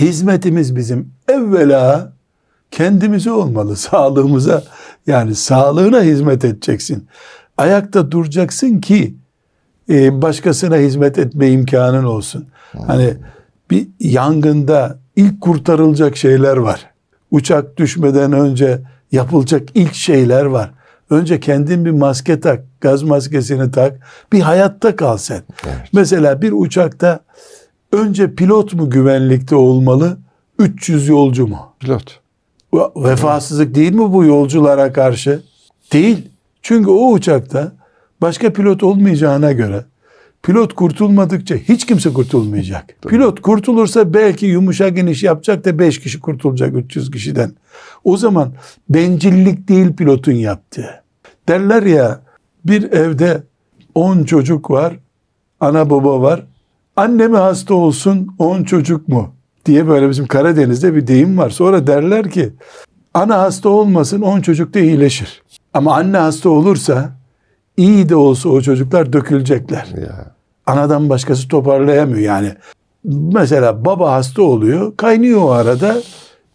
hizmetimiz bizim evvela kendimize olmalı. Sağlığımıza yani sağlığına hizmet edeceksin. Ayakta duracaksın ki e, başkasına hizmet etme imkanın olsun. Hani bir yangında ilk kurtarılacak şeyler var. Uçak düşmeden önce yapılacak ilk şeyler var. Önce kendin bir maske tak, gaz maskesini tak. Bir hayatta kal sen. Evet. Mesela bir uçakta önce pilot mu güvenlikte olmalı? 300 yolcu mu? Pilot. Vefasızlık değil mi bu yolculara karşı? Değil. Çünkü o uçakta başka pilot olmayacağına göre pilot kurtulmadıkça hiç kimse kurtulmayacak. Tabii. Pilot kurtulursa belki yumuşak iniş yapacak da 5 kişi kurtulacak 300 kişiden. O zaman bencillik değil pilotun yaptığı. Derler ya bir evde 10 çocuk var, ana baba var, Anne mi hasta olsun, on çocuk mu? diye böyle bizim Karadeniz'de bir deyim var. Sonra derler ki ana hasta olmasın on çocuk da iyileşir. Ama anne hasta olursa iyi de olsa o çocuklar dökülecekler. Ya. Anadan başkası toparlayamıyor yani. Mesela baba hasta oluyor, kaynıyor o arada,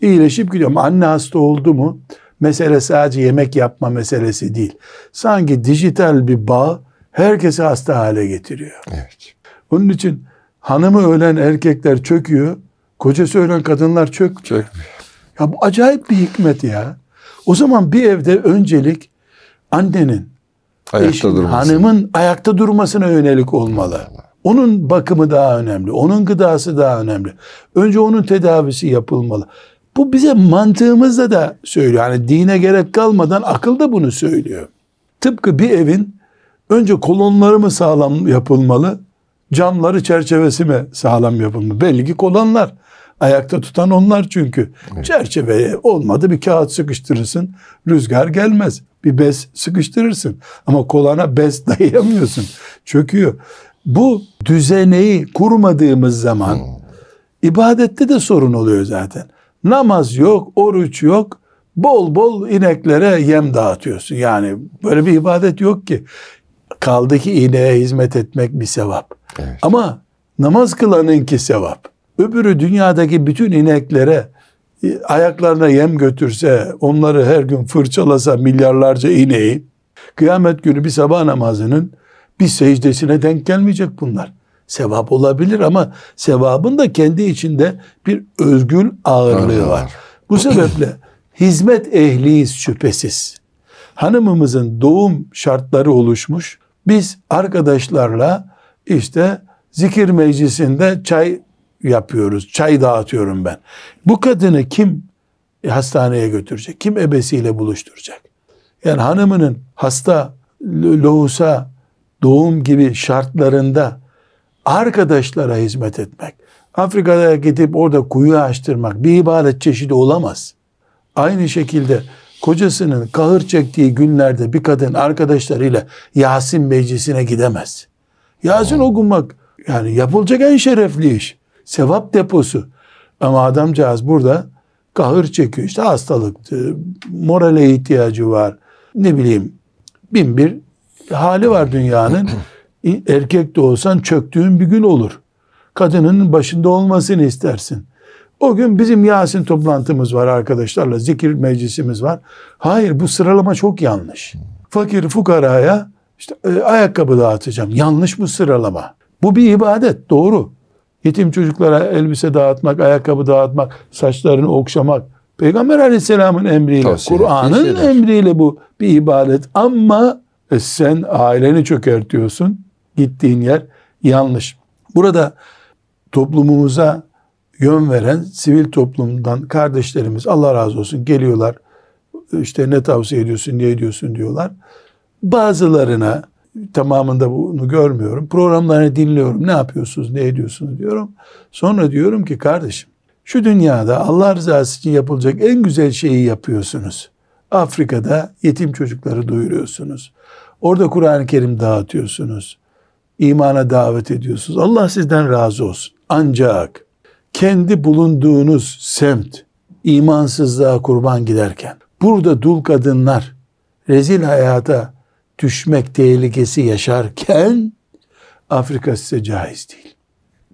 iyileşip gidiyor. Ama anne hasta oldu mu? Mesele sadece yemek yapma meselesi değil. Sanki dijital bir bağ herkesi hasta hale getiriyor. Evet. Onun için hanımı ölen erkekler çöküyor. Kocası ölen kadınlar çök. çök. Ya bu acayip bir hikmet ya. O zaman bir evde öncelik annenin, ayakta eşin, hanımın ayakta durmasına yönelik olmalı. Onun bakımı daha önemli. Onun gıdası daha önemli. Önce onun tedavisi yapılmalı. Bu bize mantığımızla da söylüyor. Yani dine gerek kalmadan akıl da bunu söylüyor. Tıpkı bir evin önce kolonları mı sağlam yapılmalı, camları çerçevesi mi sağlam yapılmış? Belgik olanlar. Ayakta tutan onlar çünkü. Evet. Çerçeveye olmadı bir kağıt sıkıştırırsın. Rüzgar gelmez. Bir bez sıkıştırırsın. Ama kolana bez dayayamıyorsun. Çöküyor. Bu düzeneyi kurmadığımız zaman hmm. ibadette de sorun oluyor zaten. Namaz yok, oruç yok. Bol bol ineklere yem dağıtıyorsun. Yani böyle bir ibadet yok ki. Kaldı ki ineğe hizmet etmek bir sevap. Ama namaz kılanın ki sevap. Öbürü dünyadaki bütün ineklere e, ayaklarına yem götürse, onları her gün fırçalasa milyarlarca ineği, kıyamet günü bir sabah namazının bir secdesine denk gelmeyecek bunlar. Sevap olabilir ama sevabın da kendi içinde bir özgül ağırlığı var. Bu sebeple hizmet ehliyiz şüphesiz. Hanımımızın doğum şartları oluşmuş. Biz arkadaşlarla işte zikir meclisinde çay yapıyoruz. Çay dağıtıyorum ben. Bu kadını kim e, hastaneye götürecek? Kim ebesiyle buluşturacak? Yani hanımının hasta, lohusa, doğum gibi şartlarında arkadaşlara hizmet etmek, Afrika'da gidip orada kuyu açtırmak bir ibadet çeşidi olamaz. Aynı şekilde kocasının kahır çektiği günlerde bir kadın arkadaşlarıyla Yasin meclisine gidemez. Yasin Aa. okumak yani yapılacak en şerefli iş. Sevap deposu. Ama adamcağız burada kahır çekiyor. İşte hastalıktı, morale ihtiyacı var. Ne bileyim bin bir hali var dünyanın. Erkek de olsan çöktüğün bir gün olur. Kadının başında olmasını istersin. O gün bizim Yasin toplantımız var arkadaşlarla, zikir meclisimiz var. Hayır bu sıralama çok yanlış. Hmm. Fakir fukaraya işte e, ayakkabı dağıtacağım. Yanlış mı sıralama? Bu bir ibadet doğru. Yetim çocuklara elbise dağıtmak, ayakkabı dağıtmak, saçlarını okşamak. Peygamber aleyhisselamın emriyle, Kur'an'ın emriyle bu bir ibadet. Ama e, sen aileni çökertiyorsun. Gittiğin yer yanlış. Burada toplumumuza yön veren sivil toplumdan kardeşlerimiz Allah razı olsun geliyorlar. İşte ne tavsiye ediyorsun, ne ediyorsun diyorlar. Bazılarına tamamında bunu görmüyorum. Programlarını dinliyorum. Ne yapıyorsunuz, ne ediyorsunuz diyorum. Sonra diyorum ki kardeşim şu dünyada Allah rızası için yapılacak en güzel şeyi yapıyorsunuz. Afrika'da yetim çocukları duyuruyorsunuz. Orada Kur'an-ı Kerim dağıtıyorsunuz. İmana davet ediyorsunuz. Allah sizden razı olsun. Ancak kendi bulunduğunuz semt imansızlığa kurban giderken burada dul kadınlar rezil hayata düşmek tehlikesi yaşarken Afrika size caiz değil.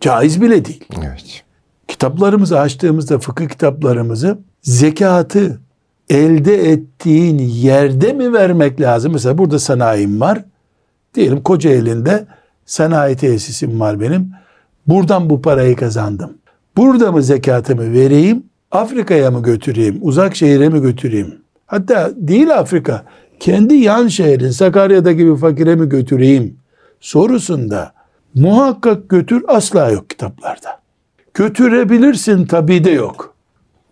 Caiz bile değil. Evet. Kitaplarımızı açtığımızda fıkıh kitaplarımızı zekatı elde ettiğin yerde mi vermek lazım? Mesela burada sanayim var. Diyelim koca elinde sanayi tesisim var benim. Buradan bu parayı kazandım. Burada mı zekatımı vereyim? Afrika'ya mı götüreyim? Uzak şehire mi götüreyim? Hatta değil Afrika kendi yan şehrin Sakarya'daki bir fakire mi götüreyim sorusunda muhakkak götür asla yok kitaplarda. Götürebilirsin tabi de yok.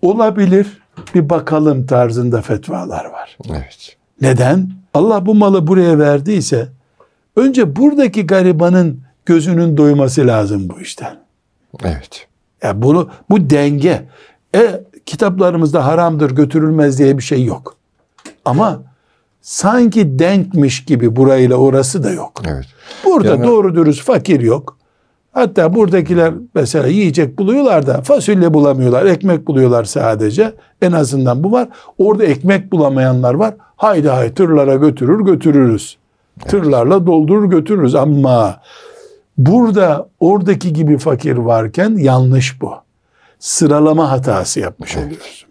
Olabilir bir bakalım tarzında fetvalar var. Evet. Neden? Allah bu malı buraya verdiyse önce buradaki garibanın gözünün doyması lazım bu işten. Evet. Ya bunu bu denge. E kitaplarımızda haramdır götürülmez diye bir şey yok. Ama sanki denkmiş gibi burayla orası da yok. Evet. Burada yani, doğru dürüst fakir yok. Hatta buradakiler mesela yiyecek buluyorlar da fasulye bulamıyorlar, ekmek buluyorlar sadece. En azından bu var. Orada ekmek bulamayanlar var. Haydi hay tırlara götürür götürürüz. Evet. Tırlarla doldurur götürürüz ama burada oradaki gibi fakir varken yanlış bu. Sıralama hatası yapmış evet. oluyoruz.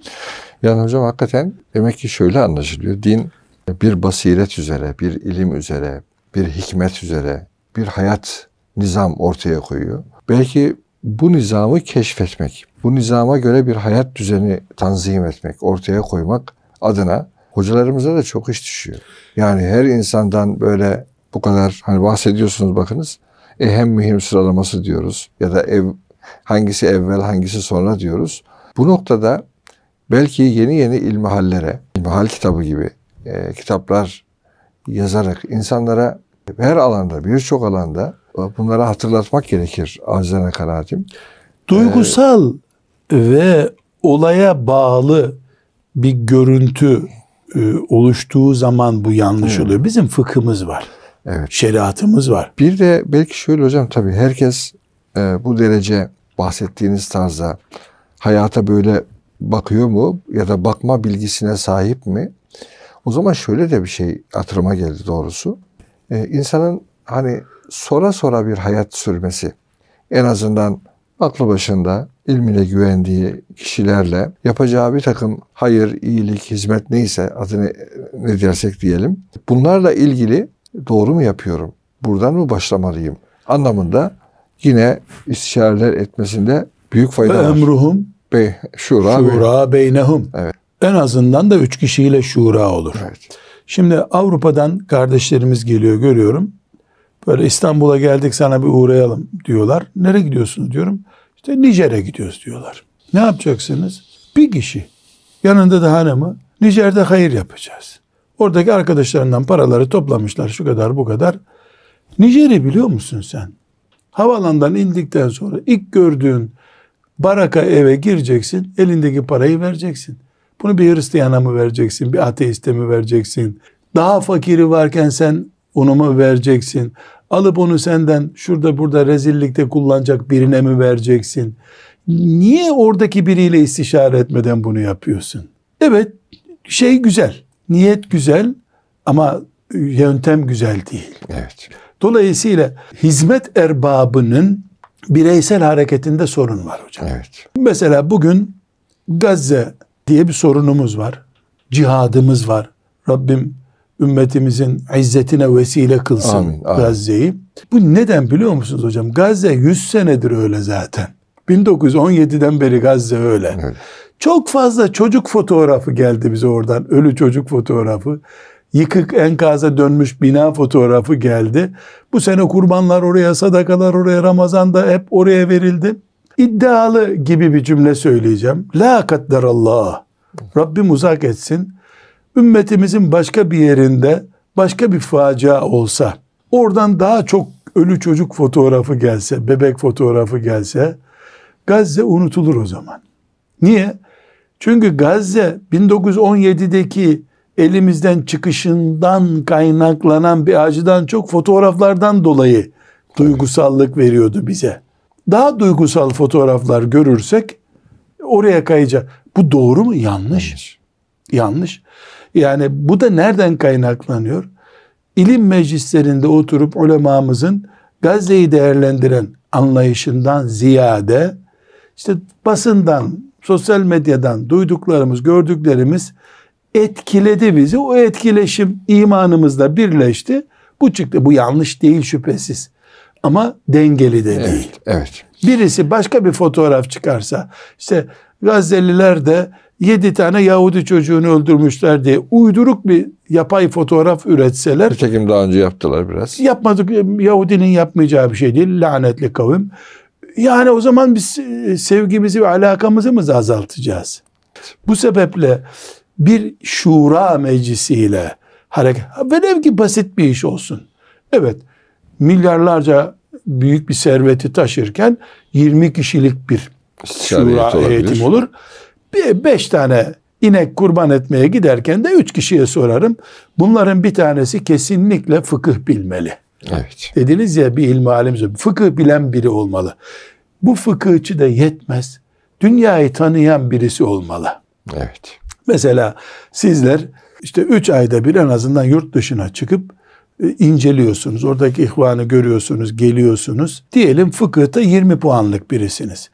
Yani hocam hakikaten demek ki şöyle anlaşılıyor. Din bir basiret üzere, bir ilim üzere, bir hikmet üzere bir hayat nizam ortaya koyuyor. Belki bu nizamı keşfetmek, bu nizama göre bir hayat düzeni tanzim etmek, ortaya koymak adına hocalarımıza da çok iş düşüyor. Yani her insandan böyle bu kadar hani bahsediyorsunuz bakınız. Ehem mühim sıralaması diyoruz ya da ev hangisi evvel hangisi sonra diyoruz. Bu noktada belki yeni yeni ilmihallere, ilmihal kitabı gibi e, kitaplar yazarak insanlara her alanda, birçok alanda bunları hatırlatmak gerekir acizane kanaatim. Duygusal ee, ve olaya bağlı bir görüntü e, oluştuğu zaman bu yanlış oluyor. Bizim fıkhımız var. Evet. Şeriatımız var. Bir de belki şöyle hocam tabii herkes e, bu derece bahsettiğiniz tarzda hayata böyle bakıyor mu ya da bakma bilgisine sahip mi? O zaman şöyle de bir şey hatırıma geldi doğrusu. Ee, insanın hani sonra sonra bir hayat sürmesi en azından aklı başında ilmine güvendiği kişilerle yapacağı bir takım hayır, iyilik, hizmet neyse adını ne dersek diyelim. Bunlarla ilgili doğru mu yapıyorum? Buradan mı başlamalıyım? Anlamında yine istişareler etmesinde büyük fayda var. Emruhum Be, şura, şura beynehum. Evet. En azından da üç kişiyle şura olur. Evet. Şimdi Avrupa'dan kardeşlerimiz geliyor görüyorum. Böyle İstanbul'a geldik sana bir uğrayalım diyorlar. Nereye gidiyorsunuz diyorum. İşte Nijer'e gidiyoruz diyorlar. Ne yapacaksınız? Bir kişi. Yanında da hanımı. Nijer'de hayır yapacağız. Oradaki arkadaşlarından paraları toplamışlar şu kadar bu kadar. Nijer'i biliyor musun sen? Havalandan indikten sonra ilk gördüğün baraka eve gireceksin. Elindeki parayı vereceksin. Bunu bir Hristiyana mı vereceksin, bir ateiste mi vereceksin? Daha fakiri varken sen onu mu vereceksin? Alıp onu senden şurada burada rezillikte kullanacak birine mi vereceksin? Niye oradaki biriyle istişare etmeden bunu yapıyorsun? Evet şey güzel, niyet güzel ama yöntem güzel değil. Evet. Dolayısıyla hizmet erbabının bireysel hareketinde sorun var hocam. Evet. Mesela bugün Gazze diye bir sorunumuz var. Cihadımız var. Rabbim ümmetimizin izzetine vesile kılsın Gazze'yi. Bu neden biliyor musunuz hocam? Gazze 100 senedir öyle zaten. 1917'den beri Gazze öyle. Evet. Çok fazla çocuk fotoğrafı geldi bize oradan. Ölü çocuk fotoğrafı. Yıkık enkaza dönmüş bina fotoğrafı geldi. Bu sene kurbanlar oraya, sadakalar oraya, Ramazan'da hep oraya verildi iddialı gibi bir cümle söyleyeceğim. La Allah, Rabbim uzak etsin. Ümmetimizin başka bir yerinde başka bir facia olsa, oradan daha çok ölü çocuk fotoğrafı gelse, bebek fotoğrafı gelse, Gazze unutulur o zaman. Niye? Çünkü Gazze 1917'deki elimizden çıkışından kaynaklanan bir acıdan çok fotoğraflardan dolayı duygusallık veriyordu bize. Daha duygusal fotoğraflar görürsek oraya kayacak. Bu doğru mu? Yanlış. Yanlış. Yanlış. Yani bu da nereden kaynaklanıyor? İlim meclislerinde oturup ulemamızın Gazze'yi değerlendiren anlayışından ziyade işte basından, sosyal medyadan duyduklarımız, gördüklerimiz etkiledi bizi. O etkileşim imanımızla birleşti. Bu çıktı. Bu yanlış değil şüphesiz ama dengeli de evet, değil. Evet. Birisi başka bir fotoğraf çıkarsa işte Gazze'liler de 7 tane Yahudi çocuğunu öldürmüşler diye uyduruk bir yapay fotoğraf üretseler. Çekim daha önce yaptılar biraz. Yapmadık Yahudinin yapmayacağı bir şey değil lanetli kavim. Yani o zaman biz e, sevgimizi ve alakamızı mı azaltacağız? Bu sebeple bir şura meclisiyle hareket. Velev ki basit bir iş olsun. Evet milyarlarca büyük bir serveti taşırken 20 kişilik bir şura heyetim olur. Bir, beş tane inek kurban etmeye giderken de üç kişiye sorarım. Bunların bir tanesi kesinlikle fıkıh bilmeli. Evet. Dediniz ya bir ilmi alimiz fıkıh bilen biri olmalı. Bu fıkıhçı da yetmez. Dünyayı tanıyan birisi olmalı. Evet. Mesela sizler işte üç ayda bir en azından yurt dışına çıkıp e, inceliyorsunuz. Oradaki ihvanı görüyorsunuz, geliyorsunuz. Diyelim fıkıhta 20 puanlık birisiniz.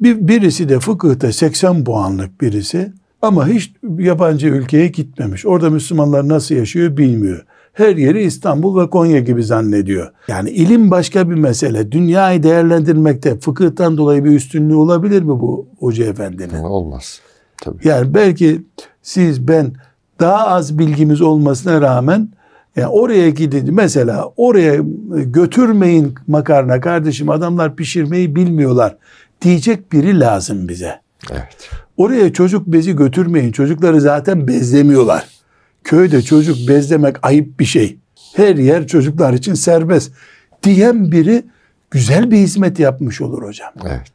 Bir, birisi de fıkıhta 80 puanlık birisi ama hiç yabancı ülkeye gitmemiş. Orada Müslümanlar nasıl yaşıyor bilmiyor. Her yeri İstanbul ve Konya gibi zannediyor. Yani ilim başka bir mesele. Dünyayı değerlendirmekte fıkıhtan dolayı bir üstünlüğü olabilir mi bu hoca efendinin? Olmaz. Tabii. Yani belki siz ben daha az bilgimiz olmasına rağmen yani oraya gidin mesela oraya e, götürmeyin makarna kardeşim adamlar pişirmeyi bilmiyorlar diyecek biri lazım bize. Evet. Oraya çocuk bezi götürmeyin. Çocukları zaten bezlemiyorlar. Köyde çocuk bezlemek ayıp bir şey. Her yer çocuklar için serbest diyen biri güzel bir hizmet yapmış olur hocam. Evet.